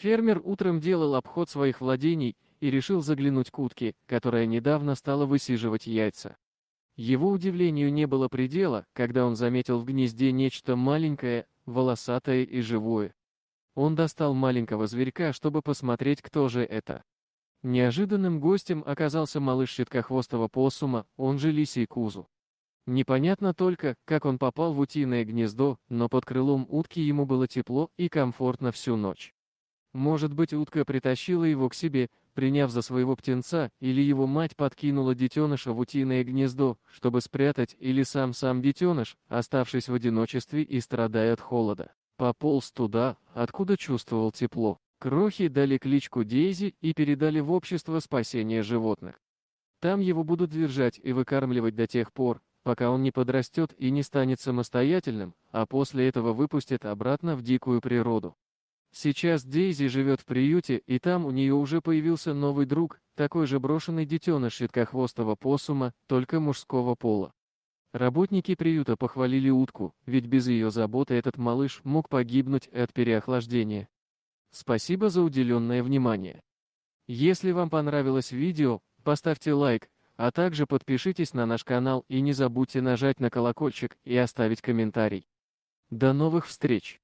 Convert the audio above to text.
Фермер утром делал обход своих владений и решил заглянуть к утке, которая недавно стала высиживать яйца. Его удивлению не было предела, когда он заметил в гнезде нечто маленькое, волосатое и живое. Он достал маленького зверька, чтобы посмотреть, кто же это. Неожиданным гостем оказался малыш щиткохвостого посума, он же лисий кузу. Непонятно только, как он попал в утиное гнездо, но под крылом утки ему было тепло и комфортно всю ночь. Может быть, утка притащила его к себе, приняв за своего птенца, или его мать подкинула детеныша в утиное гнездо, чтобы спрятать, или сам-сам детеныш, оставшись в одиночестве и страдая от холода, пополз туда, откуда чувствовал тепло. Крохи дали кличку Дейзи и передали в общество спасения животных. Там его будут держать и выкармливать до тех пор, пока он не подрастет и не станет самостоятельным, а после этого выпустят обратно в дикую природу. Сейчас Дейзи живет в приюте, и там у нее уже появился новый друг, такой же брошенный детеныш редкохвостого посума, только мужского пола. Работники приюта похвалили утку, ведь без ее заботы этот малыш мог погибнуть от переохлаждения. Спасибо за уделенное внимание. Если вам понравилось видео, поставьте лайк, а также подпишитесь на наш канал и не забудьте нажать на колокольчик и оставить комментарий. До новых встреч!